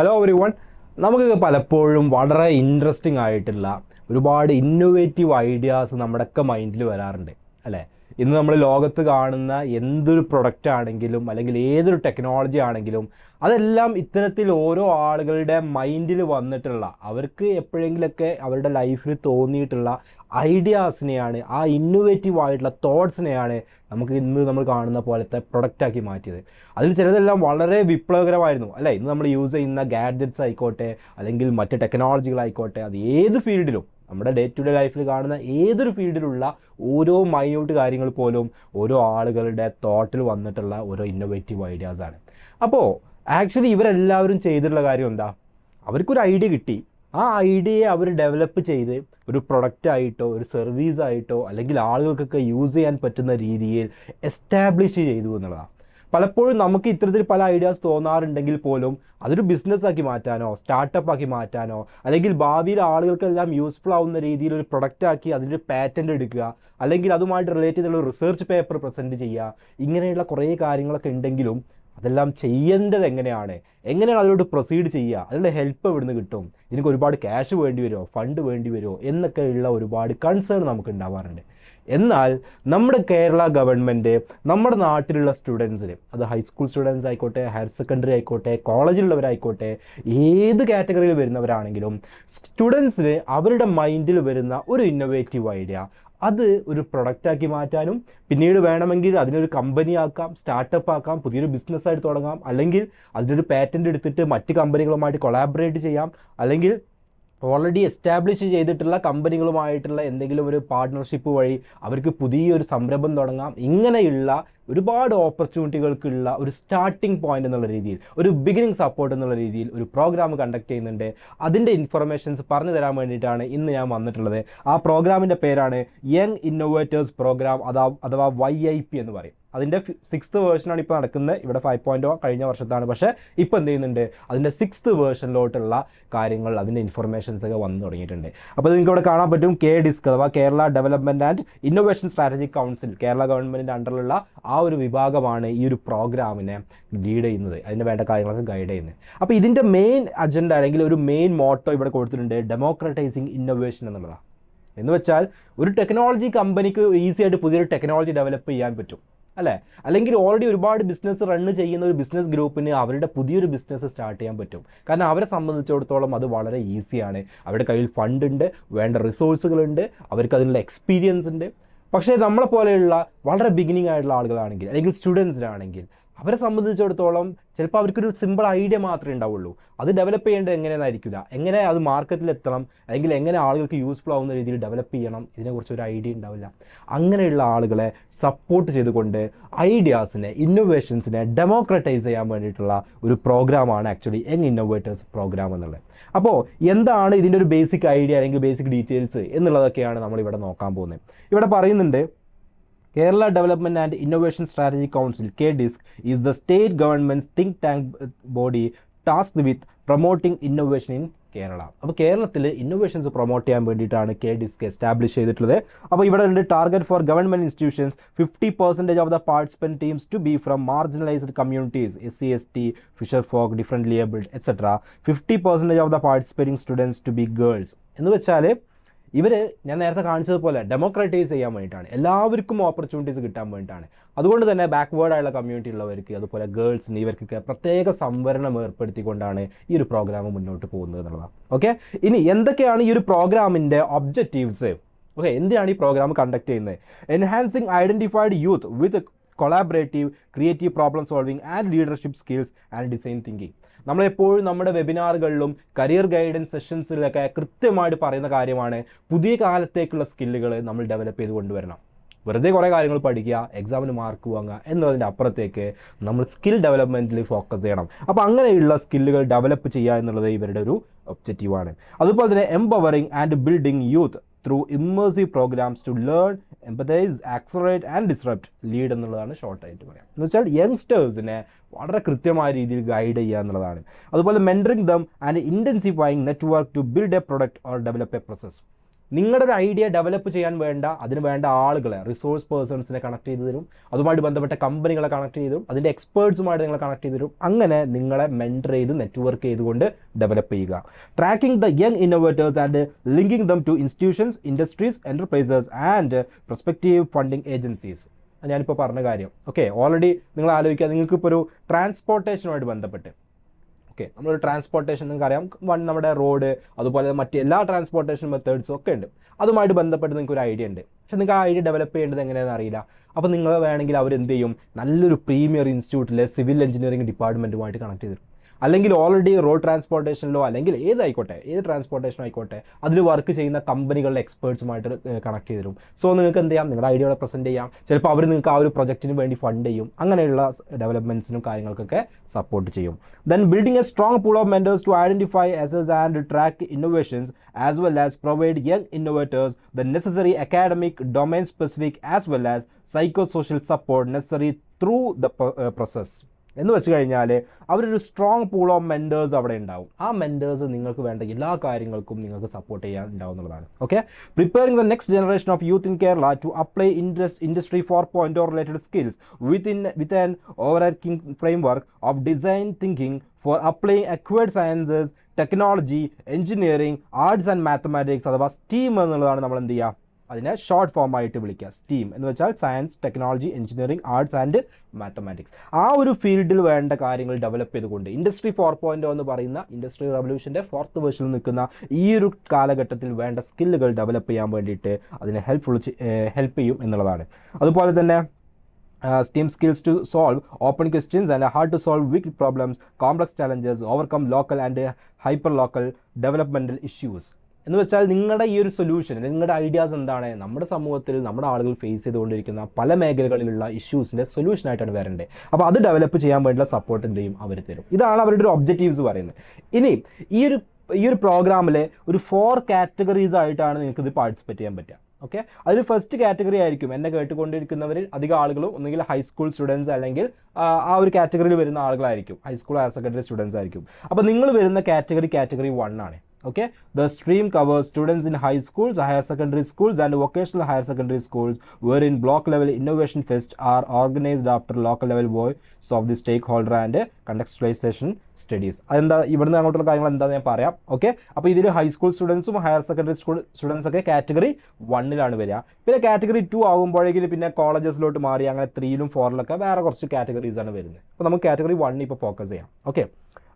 hello every one നമുക്ക് പലപ്പോഴും വളരെ ഇൻട്രസ്റ്റിംഗ് ആയിട്ടുള്ള ഒരുപാട് ഇന്നോവേറ്റീവ് ഐഡിയാസ് നമ്മുടെയൊക്കെ മൈൻഡിൽ വരാറുണ്ട് അല്ലേ ഇന്ന് നമ്മൾ ലോകത്ത് കാണുന്ന എന്തൊരു പ്രൊഡക്റ്റ് ആണെങ്കിലും അല്ലെങ്കിൽ ഏതൊരു ടെക്നോളജി ആണെങ്കിലും അതെല്ലാം ഇത്തരത്തിൽ ഓരോ ആളുകളുടെ മൈൻഡിൽ വന്നിട്ടുള്ള അവർക്ക് എപ്പോഴെങ്കിലൊക്കെ അവരുടെ ലൈഫിൽ തോന്നിയിട്ടുള്ള ഐഡിയാസിനെയാണ് ആ ഇന്നോവേറ്റീവ് ആയിട്ടുള്ള തോട്ട്സിനെയാണ് നമുക്ക് ഇന്ന് നമ്മൾ കാണുന്ന പോലത്തെ പ്രൊഡക്റ്റാക്കി മാറ്റിയത് അതിൽ ചിലതെല്ലാം വളരെ വിപ്ലവകരമായിരുന്നു അല്ലേ ഇന്ന് നമ്മൾ യൂസ് ചെയ്യുന്ന ഗാഡ്ജറ്റ്സ് ആയിക്കോട്ടെ അല്ലെങ്കിൽ മറ്റ് ടെക്നോളജികളായിക്കോട്ടെ അത് ഏത് ഫീൽഡിലും നമ്മുടെ ഡേ ടു ഡേ ലൈഫിൽ കാണുന്ന ഏതൊരു ഫീൽഡിലുള്ള ഓരോ മൈന്യൂട്ട് കാര്യങ്ങൾ പോലും ഓരോ ആളുകളുടെ തോട്ടിൽ വന്നിട്ടുള്ള ഓരോ ഇന്നോവേറ്റീവ് ഐഡിയാസാണ് അപ്പോൾ ആക്ച്വലി ഇവരെല്ലാവരും ചെയ്തിട്ടുള്ള കാര്യം എന്താ അവർക്കൊരു ഐഡിയ കിട്ടി ആ ഐഡിയയെ അവർ ഡെവലപ്പ് ചെയ്ത് ഒരു പ്രൊഡക്റ്റായിട്ടോ ഒരു സർവീസ് ആയിട്ടോ അല്ലെങ്കിൽ ആളുകൾക്കൊക്കെ യൂസ് ചെയ്യാൻ പറ്റുന്ന രീതിയിൽ എസ്റ്റാബ്ലിഷ് ചെയ്തു എന്നുള്ളതാണ് പലപ്പോഴും നമുക്ക് ഇത്തരത്തിൽ പല ഐഡിയാസ് തോന്നാറുണ്ടെങ്കിൽ പോലും അതൊരു ബിസിനസ്സാക്കി മാറ്റാനോ സ്റ്റാർട്ടപ്പ് ആക്കി മാറ്റാനോ അല്ലെങ്കിൽ ഭാവിയിൽ ആളുകൾക്കെല്ലാം യൂസ്ഫുൾ ആവുന്ന രീതിയിൽ ഒരു ആക്കി അതിൻ്റെ പാറ്റൻ്റ് എടുക്കുക അല്ലെങ്കിൽ അതുമായിട്ട് റിലേറ്റ് ചെയ്തുള്ള റിസർച്ച് പേപ്പർ പ്രസൻറ്റ് ചെയ്യുക ഇങ്ങനെയുള്ള കുറേ കാര്യങ്ങളൊക്കെ ഉണ്ടെങ്കിലും അതെല്ലാം ചെയ്യേണ്ടത് എങ്ങനെയാണ് എങ്ങനെയാണ് അതിലോട്ട് പ്രൊസീഡ് ചെയ്യുക അതിനുള്ള ഹെൽപ്പ് എവിടുന്ന് കിട്ടും ഇതിനൊക്കെ ഒരുപാട് ക്യാഷ് വേണ്ടി വരുമോ ഫണ്ട് വേണ്ടി വരുമോ എന്നൊക്കെ ഉള്ള ഒരുപാട് കൺസേൺ നമുക്ക് ഉണ്ടാവാറുണ്ട് എന്നാൽ നമ്മുടെ കേരള ഗവൺമെൻറ് നമ്മുടെ നാട്ടിലുള്ള സ്റ്റുഡൻസിന് അത് ഹൈസ്കൂൾ സ്റ്റുഡൻസ് ആയിക്കോട്ടെ ഹയർ സെക്കൻഡറി ആയിക്കോട്ടെ കോളേജിലുള്ളവരായിക്കോട്ടെ ഏത് കാറ്റഗറിയിൽ വരുന്നവരാണെങ്കിലും സ്റ്റുഡൻസിന് അവരുടെ മൈൻഡിൽ വരുന്ന ഒരു ഇന്നൊവേറ്റീവ് ഐഡിയ അത് ഒരു പ്രൊഡക്റ്റാക്കി മാറ്റാനും പിന്നീട് വേണമെങ്കിൽ അതിനൊരു കമ്പനി ആക്കാം സ്റ്റാർട്ടപ്പ് ആക്കാം പുതിയൊരു ബിസിനസ്സായിട്ട് തുടങ്ങാം അല്ലെങ്കിൽ അതിനൊരു പാറ്റൻ്റ് എടുത്തിട്ട് മറ്റ് കമ്പനികളുമായിട്ട് കൊളാബറേറ്റ് ചെയ്യാം അല്ലെങ്കിൽ ഓൾറെഡി എസ്റ്റാബ്ലിഷ് ചെയ്തിട്ടുള്ള കമ്പനികളുമായിട്ടുള്ള എന്തെങ്കിലും ഒരു പാർട്ട്ണർഷിപ്പ് വഴി അവർക്ക് പുതിയൊരു സംരംഭം തുടങ്ങാം ഇങ്ങനെയുള്ള ഒരുപാട് ഓപ്പർച്യൂണിറ്റികൾക്കുള്ള ഒരു സ്റ്റാർട്ടിംഗ് പോയിന്റ് എന്നുള്ള രീതിയിൽ ഒരു ബിഗിനിങ് സപ്പോർട്ട് എന്നുള്ള രീതിയിൽ ഒരു പ്രോഗ്രാം കണ്ടക്ട് ചെയ്യുന്നുണ്ട് അതിൻ്റെ ഇൻഫർമേഷൻസ് പറഞ്ഞു തരാൻ വേണ്ടിയിട്ടാണ് ഇന്ന് ഞാൻ വന്നിട്ടുള്ളത് ആ പ്രോഗ്രാമിൻ്റെ പേരാണ് യങ് ഇന്നോവേറ്റേഴ്സ് പ്രോഗ്രാം അഥവാ വൈ ഐ പി എന്ന് പറയും അതിൻ്റെ സിക്സ്ത് വേർഷനാണ് ഇപ്പോൾ നടക്കുന്നത് ഇവിടെ ഫൈവ് പോയിന്റ് വൺ കഴിഞ്ഞ വർഷത്താണ് പക്ഷേ ഇപ്പോൾ എന്ത് ചെയ്യുന്നുണ്ട് അതിൻ്റെ സിക്സ്ത് വേർഷനിലോട്ടുള്ള കാര്യങ്ങൾ അതിൻ്റെ ഇൻഫർമേഷൻസ് ഒക്കെ വന്നു തുടങ്ങിയിട്ടുണ്ട് അപ്പോൾ നിങ്ങൾക്ക് ഇവിടെ കാണാൻ പറ്റും കെ ഡിസ്ക് അഥവാ Kerala development and innovation strategy council Kerala ഗവൺമെൻറ്റിൻ്റെ അണ്ടറിലുള്ള ആ ഒരു വിഭാഗമാണ് ഈ ഒരു പ്രോഗ്രാമിനെ ലീഡ് ചെയ്യുന്നത് അതിൻ്റെ വേണ്ട കാര്യങ്ങളൊക്കെ ഗൈഡ് ചെയ്യുന്നത് അപ്പോൾ ഇതിൻ്റെ മെയിൻ അജണ്ട അല്ലെങ്കിൽ ഒരു മെയിൻ മോട്ടോ ഇവിടെ കൊടുത്തിട്ടുണ്ട് ഡെമോക്രറ്റൈസിങ് ഇന്നോവേഷൻ എന്നുള്ളതാണ് എന്ന് വെച്ചാൽ ഒരു ടെക്നോളജി കമ്പനിക്ക് ഈസി ആയിട്ട് പുതിയൊരു ടെക്നോളജി ഡെവലപ്പ് ചെയ്യാൻ പറ്റും അല്ലേ അല്ലെങ്കിൽ ഓൾറെഡി ഒരുപാട് ബിസിനസ് റണ്ണ് ചെയ്യുന്ന ഒരു ബിസിനസ് ഗ്രൂപ്പിന് അവരുടെ പുതിയൊരു ബിസിനസ് സ്റ്റാർട്ട് ചെയ്യാൻ പറ്റും കാരണം അവരെ സംബന്ധിച്ചിടത്തോളം അത് വളരെ ഈസിയാണ് അവരുടെ കയ്യിൽ ഫണ്ട് ഉണ്ട് വേണ്ട റിസോഴ്സുകളുണ്ട് അവർക്ക് അതിനുള്ള എക്സ്പീരിയൻസ് ഉണ്ട് പക്ഷേ നമ്മളെ പോലെയുള്ള വളരെ ബിഗിനിങ് ആയിട്ടുള്ള ആളുകളാണെങ്കിൽ അല്ലെങ്കിൽ സ്റ്റുഡൻസിനാണെങ്കിൽ അവരെ സംബന്ധിച്ചിടത്തോളം ചിലപ്പോൾ അവർക്കൊരു സിമ്പിൾ ഐഡിയ മാത്രമേ ഉണ്ടാവുള്ളൂ അത് ഡെവലപ്പ് ചെയ്യേണ്ടത് എങ്ങനെയെന്നായിരിക്കില്ല എങ്ങനെ അത് മാർക്കറ്റിൽ എത്തണം അല്ലെങ്കിൽ എങ്ങനെ ആളുകൾക്ക് യൂസ്ഫുൾ ആവുന്ന രീതിയിൽ ഡെവലപ്പ് ചെയ്യണം ഇതിനെക്കുറിച്ച് ഒരു ഐഡിയ ഉണ്ടാവില്ല അങ്ങനെയുള്ള ആളുകളെ സപ്പോർട്ട് ചെയ്തുകൊണ്ട് ഐഡിയാസിനെ ഇന്നോവേഷൻസിനെ ഡെമോക്രറ്റൈസ് ചെയ്യാൻ വേണ്ടിയിട്ടുള്ള ഒരു പ്രോഗ്രാമാണ് ആക്ച്വലി യങ് ഇന്നോവേറ്റേഴ്സ് പ്രോഗ്രാം എന്നുള്ളത് അപ്പോൾ എന്താണ് ഇതിൻ്റെ ഒരു ബേസിക് ഐഡിയ അല്ലെങ്കിൽ ബേസിക് ഡീറ്റെയിൽസ് എന്നുള്ളതൊക്കെയാണ് നമ്മളിവിടെ നോക്കാൻ പോകുന്നത് ഇവിടെ പറയുന്നുണ്ട് Kerala Development and Innovation Strategy Council (KDISC) is the state government's think tank uh, body tasked with promoting innovation in Kerala അപ്പോൾ കേരളത്തിൽ ഇന്നോവേഷൻസ് പ്രൊമോട്ട് ചെയ്യാൻ വേണ്ടിയിട്ടാണ് കെ ഡിസ്ക് എസ്റ്റാബ്ലിഷ് ചെയ്തിട്ടുള്ളത് അപ്പോൾ ഇവിടെ ഉണ്ട് target for government institutions fifty percentage of the participant teams to be from marginalized communities S C S T fisher folk differently abled etcetera fifty percentage of the participating students to be girls എന്ന് വെച്ചാൽ ഇവർ ഞാൻ നേരത്തെ കാണിച്ചതുപോലെ ഡെമോക്രറ്റൈസ് ചെയ്യാൻ വേണ്ടിയിട്ടാണ് എല്ലാവർക്കും opportunities കിട്ടാൻ വേണ്ടിയിട്ടാണ് അതുകൊണ്ട് തന്നെ ബാക്ക്വേർഡ് ആയുള്ള കമ്മ്യൂണിറ്റി ഉള്ളവർക്ക് അതുപോലെ ഗേൾസിന് ഇവർക്കൊക്കെ പ്രത്യേക സംവരണം ഏർപ്പെടുത്തിക്കൊണ്ടാണ് ഈ ഒരു പ്രോഗ്രാം മുന്നോട്ട് പോകുന്നത് എന്നുള്ളതാണ് ഓക്കെ ഇനി എന്തൊക്കെയാണ് ഈ ഒരു പ്രോഗ്രാമിൻ്റെ ഒബ്ജക്റ്റീവ്സ് ഓക്കെ എന്തിനാണ് ഈ പ്രോഗ്രാം കണ്ടക്ട് ചെയ്യുന്നത് enhancing identified youth with collaborative creative problem solving and leadership skills and design thinking നമ്മളെപ്പോഴും നമ്മുടെ വെബിനാറുകളിലും കരിയർ ഗൈഡൻസ് സെഷൻസിലൊക്കെ കൃത്യമായിട്ട് പറയുന്ന കാര്യമാണ് പുതിയ കാലത്തേക്കുള്ള സ്കില്ലുകൾ നമ്മൾ ഡെവലപ്പ് ചെയ്ത് കൊണ്ടുവരണം വെറുതെ കുറേ കാര്യങ്ങൾ പഠിക്കുക എക്സാമിന് മാർക്ക് വാങ്ങുക എന്നതിൻ്റെ അപ്പുറത്തേക്ക് നമ്മൾ സ്കിൽ ഡെവലപ്മെൻറ്റിൽ ഫോക്കസ് ചെയ്യണം അപ്പോൾ അങ്ങനെയുള്ള സ്കില്ലുകൾ ഡെവലപ്പ് ചെയ്യുക എന്നുള്ളത് ഇവരുടെ ഒരു ഒബ്ജക്റ്റീവാണ് അതുപോലെ തന്നെ empowering and building youth through immersive programs to learn empathize accelerate and disrupt lead എന്നുള്ളതാണ് ഷോർട്ടായിട്ട് പറയാം എന്ന് വെച്ചാൽ യങ്സ്റ്റേഴ്സിനെ വളരെ കൃത്യമായ രീതിയിൽ ഗൈഡ് ചെയ്യുക എന്നുള്ളതാണ് അതുപോലെ mentoring them and intensifying network to build a product or develop a process നിങ്ങളുടെ ഒരു ഐഡിയ ഡെവലപ്പ് ചെയ്യാൻ വേണ്ട അതിന് വേണ്ട ആളുകളെ റിസോഴ്സ് പേഴ്സൺസിനെ കണക്ട് ചെയ്ത് തരും അതുമായിട്ട് ബന്ധപ്പെട്ട കമ്പനികളെ കണക്ട് ചെയ്ത് തരും അതിൻ്റെ എക്സ്പേർട്സുമായിട്ട് നിങ്ങളെ കണക്ട് ചെയ്ത് തരും അങ്ങനെ നിങ്ങളെ മെൻറ്റർ ചെയ്ത് നെറ്റ്വർക്ക് ചെയ്തുകൊണ്ട് ഡെവലപ്പ് ചെയ്യുക tracking the young innovators and linking them to institutions industries enterprises and prospective funding agencies ഞാനിപ്പോൾ പറഞ്ഞ കാര്യം ഓക്കെ ഓൾറെഡി നിങ്ങൾ ആലോചിക്കുക നിങ്ങൾക്കിപ്പോൾ ഒരു ട്രാൻസ്പോർട്ടേഷനുമായിട്ട് ബന്ധപ്പെട്ട് ഒക്കെ നമ്മളൊരു ട്രാൻസ്പോർട്ടേഷൻ നിങ്ങൾക്ക് അറിയാം വൺ നമ്മുടെ റോഡ് അതുപോലെ മറ്റ് എല്ലാ ട്രാൻസ്പോർട്ടേഷൻ മെത്തേഡ്സും ഒക്കെ ഉണ്ട് അതുമായിട്ട് ബന്ധപ്പെട്ട് നിങ്ങൾക്ക് ഒരു ഐഡിയ ഉണ്ട് പക്ഷെ നിങ്ങൾക്ക് ആ ഐഡിയ ഡെവലപ്പ് ചെയ്യേണ്ടത് എങ്ങനെയാണെന്ന് അറിയില്ല അപ്പോൾ നിങ്ങൾ വേണമെങ്കിൽ അവർ എന്ത് ചെയ്യും നല്ലൊരു പ്രീമിയർ ഇൻസ്റ്റിറ്റ്യൂട്ടിലെ സിവിൽ എഞ്ചിനീയറിംഗ് ഡിപ്പാർട്ട്മെൻറ്റുമായിട്ട് കണക്ട് ചെയ്തിരിക്കും അല്ലെങ്കിൽ ഓൾറെഡി റോഡ് ട്രാൻസ്പോർട്ടേഷനിലോ അല്ലെങ്കിൽ ഏതായിക്കോട്ടെ ഏത് ട്രാൻസ്പോർട്ടേഷൻ ആയിക്കോട്ടെ അതിൽ വർക്ക് ചെയ്യുന്ന കമ്പനികളുടെ എക്സ്പേർട്സുമായിട്ട് കണക്ട് ചെയ്തു സോ നിങ്ങൾക്ക് എന്ത് ചെയ്യാം നിങ്ങളുടെ ഐഡിയകളെ പ്രസൻറ്റ് ചെയ്യാം ചിലപ്പോൾ അവർ നിങ്ങൾക്ക് ആ ഒരു പ്രൊജക്റ്റിന് വേണ്ടി ഫണ്ട് ചെയ്യും അങ്ങനെയുള്ള ഡെവലപ്മെൻറ്റ്സിനും കാര്യങ്ങൾക്കൊക്കെ സപ്പോർട്ട് ചെയ്യും then building a strong pool of mentors to identify assess and track innovations as well as provide young innovators the necessary academic domain specific as well as psycho social support necessary through the process എന്ന് വെച്ച് കഴിഞ്ഞാൽ അവരൊരു strong pool of mentors അവിടെ ഉണ്ടാവും ആ mentors നിങ്ങൾക്ക് വേണ്ട എല്ലാ കാര്യങ്ങൾക്കും നിങ്ങൾക്ക് സപ്പോർട്ട് ചെയ്യാൻ ഉണ്ടാവും oh എന്നുള്ളതാണ് okay preparing the next generation of youth in Kerala to apply industry industry four point o related skills with in with an overarching framework of design thinking for apply acquired sciences technology engineering arts and mathematics അഥവാ STEAM എന്നുള്ളതാണ് നമ്മൾ എന്ത് ചെയ്യുക അതിനെ short form ആയിട്ട് വിളിക്കുക STEAM എന്ന് വെച്ചാൽ science technology engineering arts and mathematics ആ ഒരു ഫീൽഡിൽ വേണ്ട കാര്യങ്ങൾ ഡെവലപ്പ് ചെയ്തുകൊണ്ട് ഇൻഡസ്ട്രി ഫോർ പോയിന്റ് എന്ന് പറയുന്ന ഇൻഡസ്ട്രി റവല്യൂഷൻ്റെ ഫോർത്ത് വേർഷനിൽ നിൽക്കുന്ന ഈ ഒരു കാലഘട്ടത്തിൽ വേണ്ട സ്കില്ലുകൾ ഡെവലപ്പ് ചെയ്യാൻ വേണ്ടിയിട്ട് അതിനെ ഹെൽപ്ഫുൾ ഹെൽപ്പ് ചെയ്യും എന്നുള്ളതാണ് അതുപോലെ തന്നെ STEAM skills to solve open questions and hard to solve wicked problems complex challenges overcome local and hyper local developmental issues എന്ന് വെച്ചാൽ നിങ്ങളുടെ ഈ ഒരു സൊല്യൂഷൻ നിങ്ങളുടെ ഐഡിയാസ് എന്താണ് നമ്മുടെ സമൂഹത്തിൽ നമ്മുടെ ആളുകൾ ഫേസ് ചെയ്തുകൊണ്ടിരിക്കുന്ന പല മേഖലകളിലുള്ള ഇഷ്യൂസിൻ്റെ സൊല്യൂഷനായിട്ടാണ് വരേണ്ടത് അപ്പോൾ അത് ഡെവലപ്പ് ചെയ്യാൻ വേണ്ടിയുള്ള സപ്പോർട്ട് എന്ത് ചെയ്യും അവർ തരും ഇതാണ് അവരുടെ ഒരു ഒബ്ജക്റ്റീവ്സ് പറയുന്നത് ഇനി ഈ ഒരു ഈ ഒരു പ്രോഗ്രാമിൽ ഒരു ഫോർ കാറ്റഗറീസ് ആയിട്ടാണ് നിങ്ങൾക്ക് ഇത് പാർട്ടിസിപ്പേറ്റ് ചെയ്യാൻ പറ്റുക ഓക്കെ അതിൽ ഫസ്റ്റ് കാറ്റഗറി ആയിരിക്കും എന്നെ കേട്ടുകൊണ്ടിരിക്കുന്നവരിൽ അധികം ആളുകളും ഒന്നുകിൽ ഹൈസ്കൂൾ സ്റ്റുഡൻസ് അല്ലെങ്കിൽ ആ ഒരു കാറ്റഗറിയിൽ വരുന്ന ആളുകളായിരിക്കും ഹൈസ്കൂൾ ഹയർ സെക്കൻഡറി സ്റ്റുഡൻസ് ആയിരിക്കും അപ്പോൾ നിങ്ങൾ വരുന്ന കാറ്റഗറി കാറ്റഗറി വൺ ആണ് okay the stream covers students in high schools higher secondary schools and vocational higher secondary schools wherein block level innovation fest are organized after local level voice of the stakeholder and contextualization studies അതെന്താ ഇവിടുന്ന് അങ്ങോട്ടുള്ള കാര്യങ്ങൾ എന്താണെന്ന് ഞാൻ പറയാം okay അപ്പോൾ ഇതിൽ high school സ്റ്റുഡൻസും ഹയർ സെക്കൻഡറി സ്കൂൾ സ്റ്റുഡൻസ് ഒക്കെ കാറ്റഗറി വണ്ണിലാണ് വരിക പിന്നെ കാറ്റഗറി ടു ആകുമ്പോഴേക്കും പിന്നെ കോളേജസിലോട്ട് മാറി അങ്ങനെ ത്രീയിലും ഫോറിലൊക്കെ വേറെ കുറച്ച് കാറ്റഗറീസാണ് വരുന്നത് അപ്പോൾ നമുക്ക് കാറ്റഗറി വൺ ഇപ്പോൾ ഫോക്കസ് ചെയ്യാം ഓക്കെ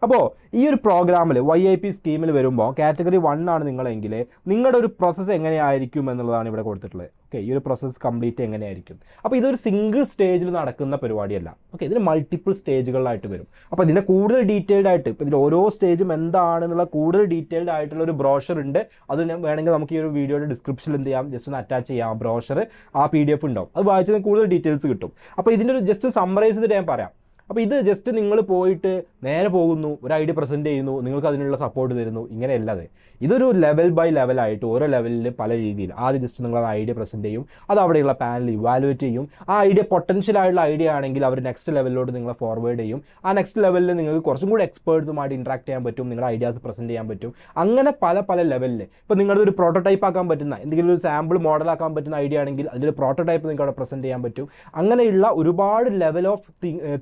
അപ്പോൾ ഈ ഒരു പ്രോഗ്രാമിൽ വൈ ഐ പി സ്കീമിൽ വരുമ്പോൾ കാറ്റഗറി വൺ ആണ് നിങ്ങളെങ്കിൽ നിങ്ങളുടെ ഒരു പ്രോസസ്സ് എങ്ങനെയായിരിക്കും എന്നുള്ളതാണ് ഇവിടെ കൊടുത്തിട്ടുള്ളത് ഓക്കെ ഈ ഒരു പ്രോസസ്സ് കംപ്ലീറ്റ് എങ്ങനെയായിരിക്കും അപ്പോൾ ഇതൊരു സിംഗിൾ സ്റ്റേജിൽ നടക്കുന്ന പരിപാടിയല്ല ഓക്കെ ഇതിന് മൾട്ടിപ്പിൾ സ്റ്റേജുകളിലായിട്ട് വരും അപ്പോൾ ഇതിൻ്റെ കൂടുതൽ ഡീറ്റെയിൽഡ് ആയിട്ട് ഇപ്പോൾ ഇതിൻ്റെ ഓരോ സ്റ്റേജും എന്താണെന്നുള്ള കൂടുതൽ ഡീറ്റെയിൽഡ് ആയിട്ടുള്ള ഒരു ബ്രോഷർ ഉണ്ട് അത് വേണമെങ്കിൽ നമുക്ക് ഈ ഒരു വീഡിയോയുടെ ഡിസ്ക്രിപ്ഷനിൽ എന്ത് ചെയ്യാം ജസ്റ്റ് ഒന്ന് അറ്റാച്ച് ചെയ്യാം ബ്രോഷർ ആ പി ഡി എഫ് ഉണ്ടാവും അത് വായിച്ചതിന് കൂടുതൽ ഡീറ്റെയിൽസ് കിട്ടും അപ്പോൾ ഇതിൻ്റെ ഒരു ജസ്റ്റ് സമ്മറൈസ് ചെയ്തിട്ട് ഞാൻ പറയാം അപ്പോൾ ഇത് ജസ്റ്റ് നിങ്ങൾ പോയിട്ട് നേരെ പോകുന്നു ഒരു ഐ ഡി പ്രസൻറ്റ് ചെയ്യുന്നു നിങ്ങൾക്ക് അതിനുള്ള സപ്പോർട്ട് തരുന്നു ഇങ്ങനെയല്ലാതെ ഇതൊരു ലെവൽ ബൈ ലെവലായിട്ട് ഓരോ ലെവലിൽ പല രീതിയിൽ ആദ്യം ജസ്റ്റ് നിങ്ങൾ ആ ഐഡിയ പ്രസൻറ്റ് ചെയ്യും അത് അവിടെയുള്ള പാനൽ ഇവാലുവേറ്റ് ചെയ്യും ആ ഐഡിയ പൊട്ടൻഷ്യൽ ആയിട്ടുള്ള ഐഡിയ ആണെങ്കിൽ അവർ നെക്സ്റ്റ് ലെവലിലോട്ട് നിങ്ങളെ ഫോർവേഡ് ചെയ്യും ആ നെക്സ്റ്റ് ലെവലിൽ നിങ്ങൾക്ക് കുറച്ചും കൂടി എക്സ്പേർട്സുമായിട്ട് ഇൻട്രാക്ട് ചെയ്യാൻ പറ്റും നിങ്ങളുടെ ഐഡിയാസ് പ്രസൻറ്റ് ചെയ്യാൻ പറ്റും അങ്ങനെ പല പല ലെവലിൽ ഇപ്പോൾ നിങ്ങളുടെ ഒരു പ്രോട്ടോടൈപ്പ് ആക്കാൻ പറ്റുന്ന എന്തെങ്കിലും ഒരു സാമ്പിൾ മോഡലാക്കാൻ പറ്റുന്ന ഐഡിയ ആണെങ്കിൽ അതിൻ്റെ പ്രോട്ടോടൈപ്പ് നിങ്ങൾക്ക് അവിടെ പ്രസൻറ്റ് ചെയ്യാൻ പറ്റും അങ്ങനെയുള്ള ഒരുപാട് level of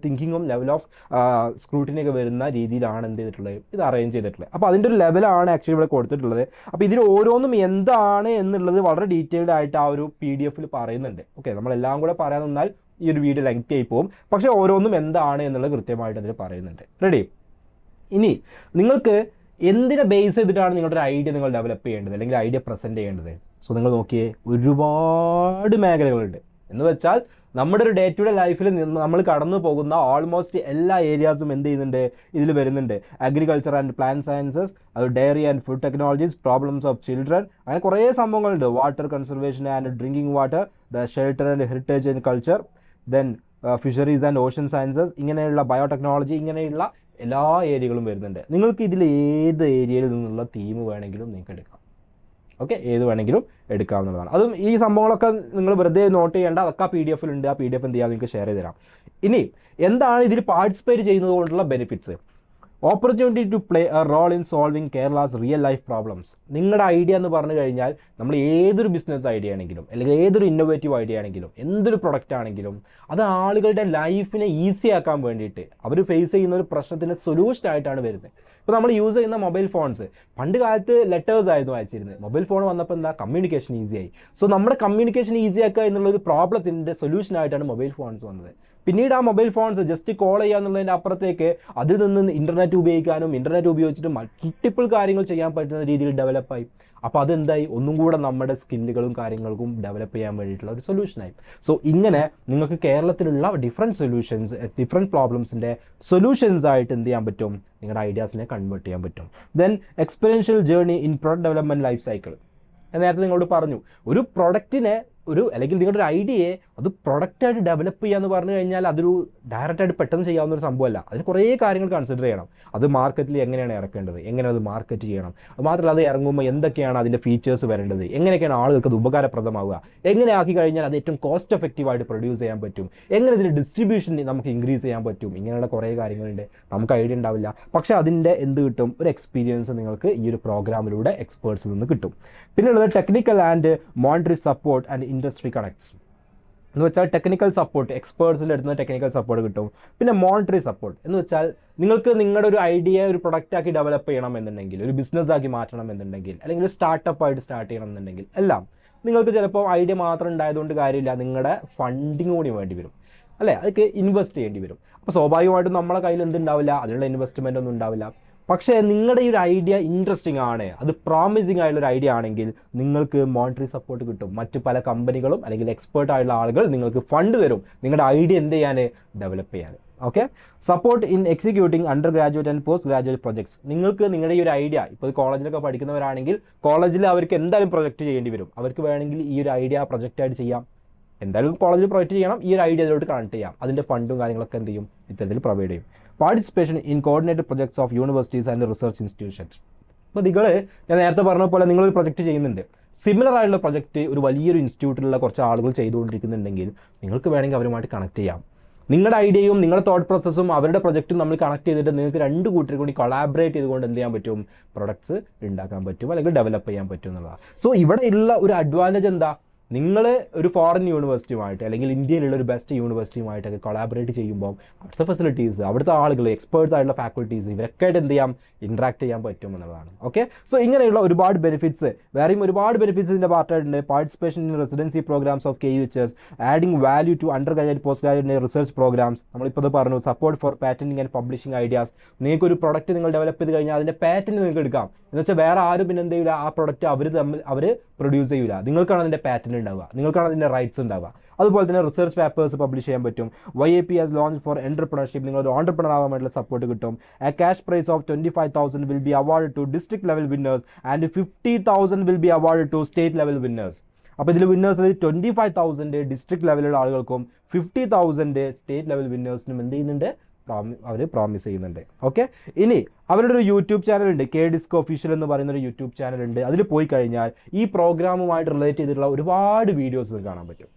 thinking maximum level of scrutiny ഒക്കെ വരുന്ന രീതിയിലാണ് എന്ത് ചെയ്തിട്ടുള്ളത് ഇത് അറേഞ്ച് ചെയ്തിട്ടുള്ളത് അപ്പോൾ അതിൻ്റെ ഒരു ലെവലാണ് ആക്ച്വലി ഇവിടെ കൊടുത്തിട്ടുള്ളത് അപ്പോൾ ഇതിൽ ഓരോന്നും എന്താണ് എന്നുള്ളത് വളരെ ഡീറ്റെയിൽഡ് ആയിട്ട് ആ ഒരു പി ഡി എഫിൽ പറയുന്നുണ്ട് ഓക്കെ നമ്മളെല്ലാം കൂടെ പറയാൻ നിന്നാൽ ഈ ഒരു വീഡിയോ ലെങ്ത് ആയി പോകും പക്ഷേ ഓരോന്നും എന്താണ് എന്നുള്ളത് കൃത്യമായിട്ട് അതിൽ പറയുന്നുണ്ട് റെഡി ഇനി നിങ്ങൾക്ക് എന്തിനെ ബേസ് ചെയ്തിട്ടാണ് നിങ്ങളുടെ ഒരു ഐഡിയ നിങ്ങൾ ഡെവലപ്പ് ചെയ്യേണ്ടത് അല്ലെങ്കിൽ ഐഡിയ പ്രസൻറ്റ് ചെയ്യേണ്ടത് സോ നിങ്ങൾ നോക്കിയേ ഒരുപാട് മേഖലകളുണ്ട് എന്ന് വെച്ചാൽ നമ്മുടെ ഒരു ഡേ ടു ഡേ ലൈഫിൽ നമ്മൾ കടന്നു പോകുന്ന ഓൾമോസ്റ്റ് എല്ലാ ഏരിയാസും എന്ത് ചെയ്യുന്നുണ്ട് ഇതിൽ വരുന്നുണ്ട് അഗ്രികൾച്ചർ ആൻഡ് പ്ലാന്റ് സയൻസസ് അത് dairy and food technologies problems of children അങ്ങനെ കുറേ സംഭവങ്ങളുണ്ട് water conservation and drinking water the shelter and heritage and culture then fisheries and ocean sciences ഇങ്ങനെയുള്ള ബയോടെക്നോളജി ഇങ്ങനെയുള്ള എല്ലാ ഏരിയകളും വരുന്നുണ്ട് നിങ്ങൾക്ക് ഇതിൽ ഏത് ഏരിയയിൽ നിന്നുള്ള തീം വേണമെങ്കിലും നിങ്ങൾക്ക് എടുക്കാം ഓക്കെ ഏത് വേണമെങ്കിലും എടുക്കാവുന്നതാണ് അതും ഈ സംഭവങ്ങളൊക്കെ നിങ്ങൾ വെറുതെ നോട്ട് ചെയ്യേണ്ട അതൊക്കെ പി ഡി എഫിലുണ്ട് ആ പി ഡി എഫ് എന്ത് ചെയ്യാം നിങ്ങൾക്ക് ഷെയർ ചെയ്ത് തരാം ഇനി എന്താണ് ഇതിൽ പാർട്ടിസിപ്പേറ്റ് ചെയ്യുന്നത് കൊണ്ടുള്ള benefits opportunity to play a role in solving Kerala's real life problems നിങ്ങളുടെ ഐഡിയ എന്ന് പറഞ്ഞു കഴിഞ്ഞാൽ നമ്മൾ ഏതൊരു ബിസിനസ് ഐഡിയ ആണെങ്കിലും അല്ലെങ്കിൽ ഏതൊരു ഇന്നോവേറ്റീവ് ഐഡിയ ആണെങ്കിലും എന്തൊരു പ്രൊഡക്റ്റ് ആണെങ്കിലും അത് ആളുകളുടെ ലൈഫിനെ ഈസി ആക്കാൻ വേണ്ടിയിട്ട് അവർ ഫേസ് ചെയ്യുന്ന ഒരു പ്രശ്നത്തിൻ്റെ സൊല്യൂഷൻ ആയിട്ടാണ് വരുന്നത് ഇപ്പോൾ നമ്മൾ യൂസ് ചെയ്യുന്ന മൊബൈൽ ഫോൺസ് പണ്ട് കാലത്ത് ലെറ്റേഴ്സ് ആയിരുന്നു അയച്ചിരുന്നത് മൊബൈൽ ഫോൺ വന്നപ്പോൾ എന്താ കമ്മ്യൂണിക്കേഷൻ ഈസിയായി സോ നമ്മുടെ കമ്മ്യൂണിക്കേഷൻ ഈസി എന്നുള്ള ഒരു പ്രോബ്ലത്തിൻ്റെ സൊല്യൂഷനായിട്ടാണ് മൊബൈൽ ഫോൺസ് വന്നത് പിന്നീട് ആ മൊബൈൽ ഫോൺസ് ജസ്റ്റ് കോൾ ചെയ്യുക എന്നുള്ളതിൻ്റെ അപ്പുറത്തേക്ക് അതിൽ നിന്ന് ഇൻ്റർനെറ്റ് ഉപയോഗിക്കാനും ഇൻ്റർനെറ്റ് ഉപയോഗിച്ചിട്ട് മൾട്ടിപ്പിൾ കാര്യങ്ങൾ ചെയ്യാൻ പറ്റുന്ന രീതിയിൽ ഡെവലപ്പായി അപ്പോൾ അതെന്തായി ഒന്നും കൂടെ നമ്മുടെ സ്കില്ലുകളും കാര്യങ്ങൾക്കും ഡെവലപ്പ് ചെയ്യാൻ വേണ്ടിയിട്ടുള്ള ഒരു സൊല്യൂഷനായി സോ ഇങ്ങനെ നിങ്ങൾക്ക് കേരളത്തിലുള്ള ഡിഫറെൻറ്റ് സൊല്യൂഷൻസ് ഡിഫറെൻറ്റ് പ്രോബ്ലംസിൻ്റെ സൊല്യൂഷൻസ് ആയിട്ട് എന്ത് ചെയ്യാൻ പറ്റും നിങ്ങളുടെ ഐഡിയാസിനെ കൺവേർട്ട് ചെയ്യാൻ പറ്റും then experiential journey in product development life cycle നേരത്തെ നിങ്ങളോട് പറഞ്ഞു ഒരു പ്രൊഡക്റ്റിനെ ഒരു അല്ലെങ്കിൽ നിങ്ങളുടെ ഒരു ഐഡിയയെ അത് പ്രൊഡക്റ്റായിട്ട് ഡെവലപ്പ് ചെയ്യുക എന്ന് പറഞ്ഞു കഴിഞ്ഞാൽ അതൊരു ഡയറക്റ്റായിട്ട് പെട്ടെന്ന് ചെയ്യാവുന്ന ഒരു സംഭവമല്ല അതിന് കുറേ കാര്യങ്ങൾ കൺസിഡർ ചെയ്യണം അത് മാർക്കറ്റിൽ എങ്ങനെയാണ് ഇറക്കേണ്ടത് എങ്ങനെ അത് മാർക്കറ്റ് ചെയ്യണം മാത്രമല്ല അത് ഇറങ്ങുമ്പോൾ എന്തൊക്കെയാണ് അതിൻ്റെ ഫീച്ചേഴ്സ് വരേണ്ടത് എങ്ങനെയൊക്കെയാണ് ആളുകൾക്ക് അത് ഉപകാരപ്രദമാവുക എങ്ങനെ ആക്കി കഴിഞ്ഞാൽ അത് ഏറ്റവും കോസ്റ്റ് എഫക്റ്റീവായിട്ട് പ്രൊഡ്യൂസ് ചെയ്യാൻ പറ്റും എങ്ങനെ ഇതിൻ്റെ ഡിസ്ട്രിബ്യൂഷൻ നമുക്ക് ഇൻക്രീസ് ചെയ്യാൻ പറ്റും ഇങ്ങനെയുള്ള കുറേ കാര്യങ്ങളുണ്ട് നമുക്ക് ഐഡിയ ഉണ്ടാവില്ല പക്ഷേ അതിൻ്റെ എന്ത് കിട്ടും ഒരു എക്സ്പീരിയൻസ് നിങ്ങൾക്ക് ഈ ഒരു പ്രോഗ്രാമിലൂടെ എക്സ്പേർട്സിൽ നിന്ന് കിട്ടും പിന്നെയുള്ളത് technical and monetary support and industry connects എന്ന് വെച്ചാൽ ടെക്നിക്കൽ സപ്പോർട്ട് എക്സ്പേർട്സിൻ്റെ എടുത്ത ടെക്നിക്കൽ സപ്പോർട്ട് കിട്ടും പിന്നെ മോണിറ്ററി സപ്പോർട്ട് എന്ന് വെച്ചാൽ നിങ്ങൾക്ക് നിങ്ങളുടെ ഒരു ഐഡിയ ഒരു പ്രൊഡക്റ്റാക്കി ഡെവലപ്പ് ചെയ്യണം എന്നുണ്ടെങ്കിൽ ഒരു ബിസിനസ് ആക്കി മാറ്റണം എന്നുണ്ടെങ്കിൽ അല്ലെങ്കിൽ ഒരു സ്റ്റാർട്ടപ്പ് ആയിട്ട് സ്റ്റാർട്ട് ചെയ്യണം എന്നുണ്ടെങ്കിൽ എല്ലാം നിങ്ങൾക്ക് ചിലപ്പോൾ ഐഡിയ മാത്രം ഉണ്ടായതുകൊണ്ട് കാര്യമില്ല നിങ്ങളുടെ ഫണ്ടിങ് കൂടി വേണ്ടി വരും അല്ലേ അതൊക്കെ ഇൻവെസ്റ്റ് ചെയ്യേണ്ടി വരും അപ്പോൾ സ്വാഭാവികമായിട്ടും നമ്മളെ കയ്യിൽ എന്തുണ്ടാവില്ല അതിനുള്ള ഇൻവെസ്റ്റ്മെൻ്റ് ഒന്നും ഉണ്ടാവില്ല പക്ഷേ നിങ്ങളുടെ ഈ ഒരു ഐഡിയ ഇൻട്രസ്റ്റിംഗ് ആണ് അത് പ്രോമിസിങ് ആയുള്ള ഒരു ഐഡിയ ആണെങ്കിൽ നിങ്ങൾക്ക് മോണിറ്ററി സപ്പോർട്ട് കിട്ടും മറ്റ് പല കമ്പനികളും അല്ലെങ്കിൽ എക്സ്പേർട്ട് ആയുള്ള ആളുകൾ നിങ്ങൾക്ക് ഫണ്ട് തരും നിങ്ങളുടെ ഐഡിയ എന്ത് ചെയ്യാൻ ഡെവലപ്പ് ചെയ്യാൻ okay support in executing undergraduate and postgraduate projects നിങ്ങൾക്ക് നിങ്ങളുടെ ഈ ഒരു ഐഡിയ ഇപ്പോൾ കോളേജിലൊക്കെ പഠിക്കുന്നവരാണെങ്കിൽ കോളേജിൽ അവർക്ക് എന്തായാലും പ്രൊജക്റ്റ് ചെയ്യേണ്ടി വരും അവർക്ക് വേണമെങ്കിൽ ഈ ഒരു ഐഡിയ പ്രൊജക്റ്റായിട്ട് ചെയ്യാം എന്തായാലും കോളേജിൽ പ്രൊവൈഡ് ചെയ്യണം ഈ ഒരു ഐഡിയയിലോട്ട് കണക്ട് ചെയ്യാം അതിൻ്റെ ഫണ്ടും കാര്യങ്ങളൊക്കെ എന്ത് ചെയ്യും ഇത്തരത്തിൽ പ്രൊവൈഡ് ചെയ്യും participation in coordinated projects of universities and research institutions അപ്പോൾ നിങ്ങൾ ഞാൻ നേരത്തെ പറഞ്ഞ പോലെ നിങ്ങളൊരു പ്രൊജക്ട് ചെയ്യുന്നുണ്ട് സിമിലർ ആയിട്ടുള്ള പ്രൊജക്ട് ഒരു വലിയൊരു ഇൻസ്റ്റിറ്റ്യൂട്ടിലുള്ള കുറച്ച് ആളുകൾ ചെയ്തുകൊണ്ടിരിക്കുന്നുണ്ടെങ്കിൽ നിങ്ങൾക്ക് വേണമെങ്കിൽ അവരുമായിട്ട് കണക്ട് ചെയ്യാം നിങ്ങളുടെ ഐഡിയയും നിങ്ങളുടെ തോട്ട് പ്രോസസ്സും അവരുടെ പ്രൊജക്റ്റും നമ്മൾ കണക്ട് ചെയ്തിട്ട് നിങ്ങൾക്ക് രണ്ട് കൂട്ടർ കൂടി കൊളാബറേറ്റ് ചെയ്തുകൊണ്ട് എന്ത് ചെയ്യാൻ പറ്റും പ്രൊഡക്ട്സ് ഉണ്ടാക്കാൻ പറ്റും അല്ലെങ്കിൽ ഡെവലപ്പ് ചെയ്യാൻ പറ്റും എന്നുള്ളതാണ് സോ ഇവിടെ ഉള്ള ഒരു അഡ്വാൻറ്റേജ് എന്താ നിങ്ങൾ ഒരു ഫോറിൻ യൂണിവേഴ്സിറ്റിയുമായിട്ട് അല്ലെങ്കിൽ ഇന്ത്യയിലുള്ള ഒരു ബെസ്റ്റ് യൂണിവേഴ്സിറ്റിയുമായിട്ടൊക്കെ കൊളാബറേറ്റ് ചെയ്യുമ്പോൾ അവിടുത്തെ ഫെസിലിറ്റീസ് അവിടുത്തെ ആളുകൾ എക്സ്പേർട്സ് ആയിട്ടുള്ള ഫാക്കൽറ്റീസ് ഇവരൊക്കെ ആയിട്ട് എന്ത് ചെയ്യാം ഇൻട്രാക്ട് ചെയ്യാൻ പറ്റും എന്നുള്ളതാണ് ഓക്കെ സോ ഇങ്ങനെയുള്ള ഒരുപാട് ബെനിഫിറ്റ്സ് വേറെയും ഒരുപാട് ബെനിഫിറ്റ്സ് ഇതിൻ്റെ പാർട്ടായിട്ടുണ്ട് participation in residency programs of K U H S adding value to undergraduate postgraduate research programs നമ്മളിപ്പോൾ പറഞ്ഞു support for patenting and publishing ideas നിങ്ങൾക്ക് ഒരു പ്രൊഡക്റ്റ് നിങ്ങൾ ഡെവലപ്പ് ചെയ്ത് കഴിഞ്ഞാൽ അതിൻ്റെ പാറ്റേൺ നിങ്ങൾക്ക് എടുക്കാം എന്നുവെച്ചാൽ വേറെ ആരും പിന്നെ എന്ത് ചെയ്യില്ല ആ പ്രൊഡക്റ്റ് അവർ തമ്മിൽ അവർ പ്രൊഡ്യൂസ് ചെയ്യില്ല നിങ്ങൾക്കാണ് അതിൻ്റെ പാറ്റേൺ ഉണ്ടാവുക നിങ്ങൾക്കാണ് അതിൻ്റെ റൈറ്റ്സ് ഉണ്ടാവുക അതുപോലെ തന്നെ റിസർച്ച് പേപ്പേഴ്സ് പബ്ലിഷ് ചെയ്യാൻ പറ്റും Y A P as launch for entrepreneurship നിങ്ങളൊരു ഓണ്ടർപ്രണർ ആവാൻ വേണ്ടിയുള്ള സപ്പോർട്ട് കിട്ടും a cash prize of twenty five thousand will be award to district level winners and fifty thousand will be award to state level winners അപ്പോൾ ഇതിൽ വിന്നേഴ്സിൽ twenty five thousand district ലെവലുള്ള ആളുകൾക്കും fifty thousand state level വിന്നേഴ്സിനും എന്ത് ചെയ്യുന്നുണ്ട് അവർ promise ചെയ്യുന്നുണ്ട് ഓക്കെ ഇനി അവരുടെ ഒരു യൂട്യൂബ് ചാനൽ ഉണ്ട് കെ ഡിസ്ക് ഒഫീഷ്യൽ എന്ന് പറയുന്ന ഒരു യൂട്യൂബ് ചാനൽ ഉണ്ട് അതിൽ പോയി കഴിഞ്ഞാൽ ഈ പ്രോഗ്രാമുമായിട്ട് റിലേറ്റ് ചെയ്തിട്ടുള്ള ഒരുപാട് വീഡിയോസ് കാണാൻ പറ്റും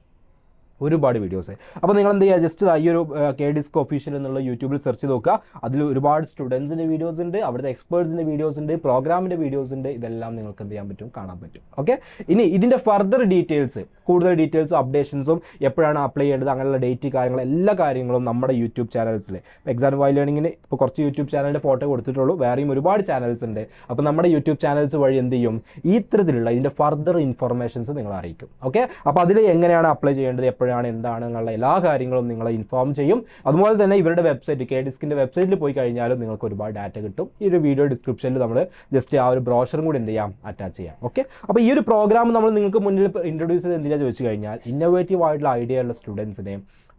ഒരുപാട് വീഡിയോസ് അപ്പോൾ നിങ്ങൾ എന്ത് ചെയ്യുക ജസ്റ്റ് ഈ ഒരു കെ ഡിസ്ക് ഒഫീഷ്യൽ എന്നുള്ള യൂട്യൂബിൽ സെർച്ച് ചെയ്ത് നോക്കുക അതിൽ ഒരുപാട് സ്റ്റുഡൻസിൻ്റെ വീഡിയോസ് ഉണ്ട് അവിടുത്തെ എക്സ്പേർട്സിൻ്റെ വീഡിയോസ് ഉണ്ട് പ്രോഗ്രാമിൻ്റെ വീഡിയോസ് ഉണ്ട് ഇതെല്ലാം നിങ്ങൾക്ക് എന്ത് ചെയ്യാൻ പറ്റും കാണാൻ പറ്റും ഓക്കെ ഇനി ഇതിൻ്റെ ഫർദർ ഡീറ്റെയിൽസ് കൂടുതൽ ഡീറ്റെയിൽസും അപ്ഡേഷൻസും എപ്പോഴാണ് അപ്ലൈ ചെയ്യേണ്ടത് അങ്ങനെയുള്ള ഡേറ്റ് കാര്യങ്ങൾ എല്ലാ കാര്യങ്ങളും നമ്മുടെ യൂട്യൂബ് ചാനൽസിൽ എക്സാം വൈ ലേണിങ്ങിന് ഇപ്പോൾ കുറച്ച് യൂട്യൂബ് ചാനലിൻ്റെ ഫോട്ടോ കൊടുത്തിട്ടുള്ളൂ വേറെയും ഒരുപാട് ചാനൽസ് ഉണ്ട് അപ്പോൾ നമ്മുടെ യൂട്യൂബ് ചാനൽസ് വഴി എന്ത് ചെയ്യും ഇത്തരത്തിലുള്ള ഇതിൻ്റെ ഫർദർ ഇൻഫർമേഷൻസ് നിങ്ങൾ അറിയിക്കും ഓക്കെ അപ്പോൾ അതിൽ എങ്ങനെയാണ് അപ്ലൈ ചെയ്യേണ്ടത് എപ്പോഴും എപ്പോഴാണ് എന്താണ് എന്നുള്ള എല്ലാ കാര്യങ്ങളും നിങ്ങളെ ഇൻഫോം ചെയ്യും അതുപോലെ തന്നെ ഇവരുടെ വെബ്സൈറ്റ് കെ ഡിസ്കിൻ്റെ വെബ്സൈറ്റിൽ പോയി കഴിഞ്ഞാലും നിങ്ങൾക്ക് ഒരുപാട് ഡാറ്റ കിട്ടും ഈ ഒരു വീഡിയോ ഡിസ്ക്രിപ്ഷനിൽ നമ്മൾ ജസ്റ്റ് ആ ഒരു ബ്രോഷറും കൂടി എന്ത് ചെയ്യാം അറ്റാച്ച് ചെയ്യാം ഓക്കെ അപ്പോൾ ഈ ഒരു പ്രോഗ്രാം നമ്മൾ നിങ്ങൾക്ക് മുന്നിൽ ഇൻട്രൊഡ്യൂസ് ചെയ്ത് എന്തിനാ ചോദിച്ചു കഴിഞ്ഞാൽ ഇന്നോവേറ്റീവ് ആയിട്ടുള്ള ഐഡിയ ഉള്ള സ്റ്റുഡൻസിനെ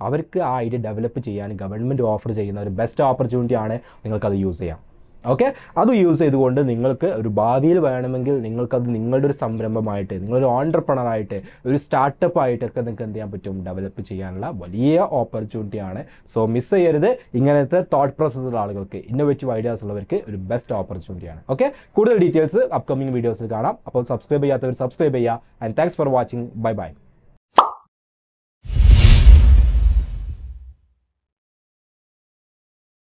അവർക്ക് ആ ഐഡിയ ഡെവലപ്പ് ചെയ്യാൻ ഗവൺമെൻറ് ഓഫർ ചെയ്യുന്ന ഒരു ബെസ്റ്റ് ഓപ്പർച്യൂണിറ്റി ആണ് നിങ്ങൾക്കത് യൂസ് ചെയ്യാം ഓക്കെ അത് യൂസ് ചെയ്തുകൊണ്ട് നിങ്ങൾക്ക് ഒരു ഭാവിയിൽ വേണമെങ്കിൽ നിങ്ങൾക്കത് നിങ്ങളുടെ ഒരു സംരംഭമായിട്ട് നിങ്ങളൊരു ഓൺട്രപ്രണറായിട്ട് ഒരു സ്റ്റാർട്ടപ്പ് ആയിട്ടൊക്കെ നിങ്ങൾക്ക് എന്ത് ചെയ്യാൻ പറ്റും ഡെവലപ്പ് ചെയ്യാനുള്ള വലിയ ഓപ്പർച്യൂണിറ്റിയാണ് സോ മിസ് ചെയ്യരുത് ഇങ്ങനത്തെ തോട്ട് പ്രോസസ് ഉള്ള ആളുകൾക്ക് ഇന്നോവേറ്റീവ് ഐഡിയാസ് ഉള്ളവർക്ക് ഒരു ബെസ്റ്റ് ഓപ്പർച്യൂണിറ്റിയാണ് ഓക്കെ കൂടുതൽ ഡീറ്റെയിൽസ് അപ്കമിംഗ് വീഡിയോസിൽ കാണാം അപ്പോൾ സബ്സ്ക്രൈബ് ചെയ്യാത്തവർ സബ്സ്ക്രൈബ് ചെയ്യുക and thanks for watching bye by